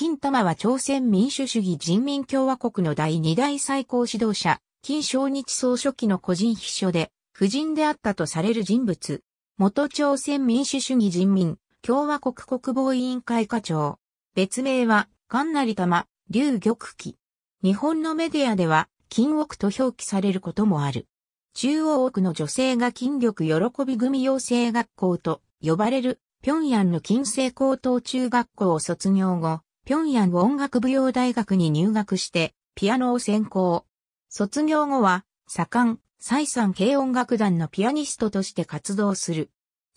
金玉は朝鮮民主主義人民共和国の第二大最高指導者、金正日総書記の個人秘書で、夫人であったとされる人物。元朝鮮民主主義人民共和国国防委員会課長。別名は、菅成玉、劉玉器。日本のメディアでは、金億と表記されることもある。中央区の女性が金力喜び組養成学校と呼ばれる、平壌の金星高等中学校を卒業後、平壌音楽舞踊大学に入学して、ピアノを専攻。卒業後は、左官、蔡山系音楽団のピアニストとして活動する。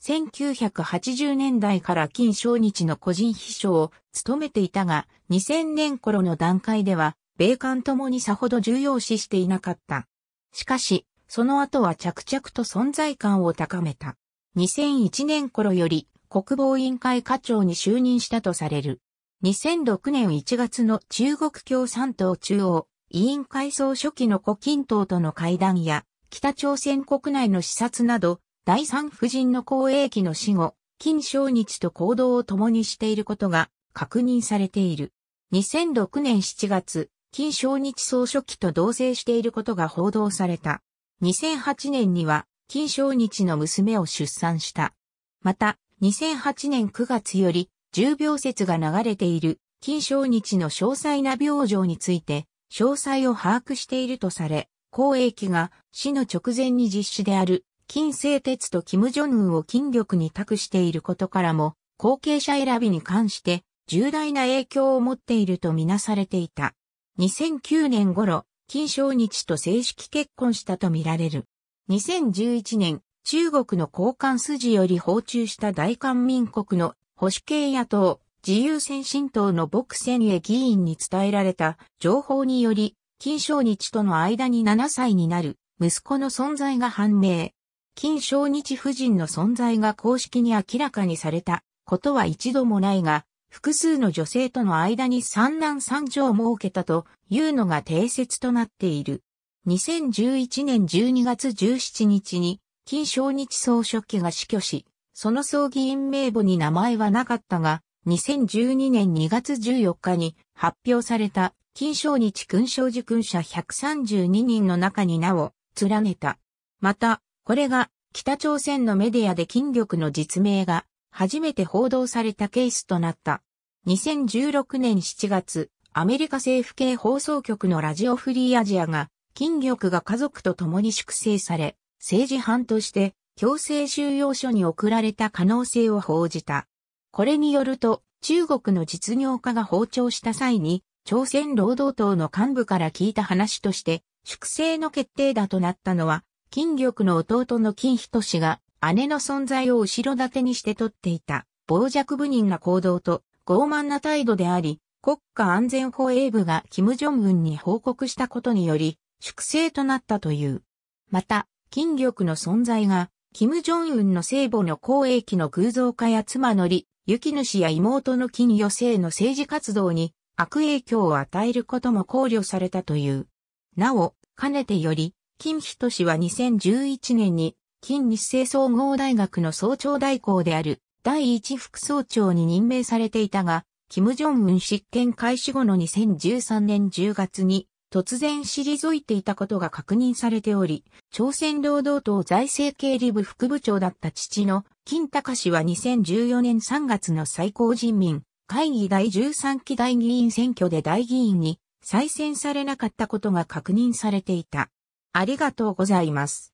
1980年代から金正日の個人秘書を務めていたが、2000年頃の段階では、米韓ともにさほど重要視していなかった。しかし、その後は着々と存在感を高めた。2001年頃より国防委員会課長に就任したとされる。2006年1月の中国共産党中央委員会総書記の胡錦涛との会談や、北朝鮮国内の視察など、第三夫人の公営期の死後、金正日と行動を共にしていることが確認されている。2006年7月、金正日総書記と同棲していることが報道された。2008年には、金正日の娘を出産した。また、2008年9月より、重秒説が流れている金正日の詳細な病状について、詳細を把握しているとされ、公益が死の直前に実施である金製鉄と金正恩を筋力に託していることからも、後継者選びに関して重大な影響を持っているとみなされていた。2009年頃、金正日と正式結婚したとみられる。2011年、中国の交換筋より訪中した大韓民国の保守系野党、自由先進党の牧千へ議員に伝えられた情報により、金正日との間に7歳になる息子の存在が判明。金正日夫人の存在が公式に明らかにされたことは一度もないが、複数の女性との間に三男三女を設けたというのが定説となっている。2011年12月17日に金正日総書記が死去し、その葬儀員名簿に名前はなかったが、2012年2月14日に発表された金正日勲章受勲者132人の中に名を連ねた。また、これが北朝鮮のメディアで金力の実名が初めて報道されたケースとなった。2016年7月、アメリカ政府系放送局のラジオフリーアジアが金力が家族と共に粛清され、政治犯として強制収容所に送られた可能性を報じた。これによると、中国の実業家が訪朝した際に、朝鮮労働党の幹部から聞いた話として、粛清の決定打となったのは、金玉の弟の金仁氏が、姉の存在を後ろ盾にして取っていた、傍若無人な行動と、傲慢な態度であり、国家安全保衛部が金正恩に報告したことにより、粛清となったという。また、金玉の存在が、キム・ジョンウンの聖母の公益の偶像化や妻のり、雪主や妹の金与生の政治活動に悪影響を与えることも考慮されたという。なお、かねてより、金人氏は2011年に、金日清総合大学の総長代行である第一副総長に任命されていたが、キム・ジョンウン執権開始後の2013年10月に突然退いていたことが確認されており、朝鮮労働党財政経理部副部長だった父の金隆氏は2014年3月の最高人民会議第13期大議員選挙で大議員に再選されなかったことが確認されていた。ありがとうございます。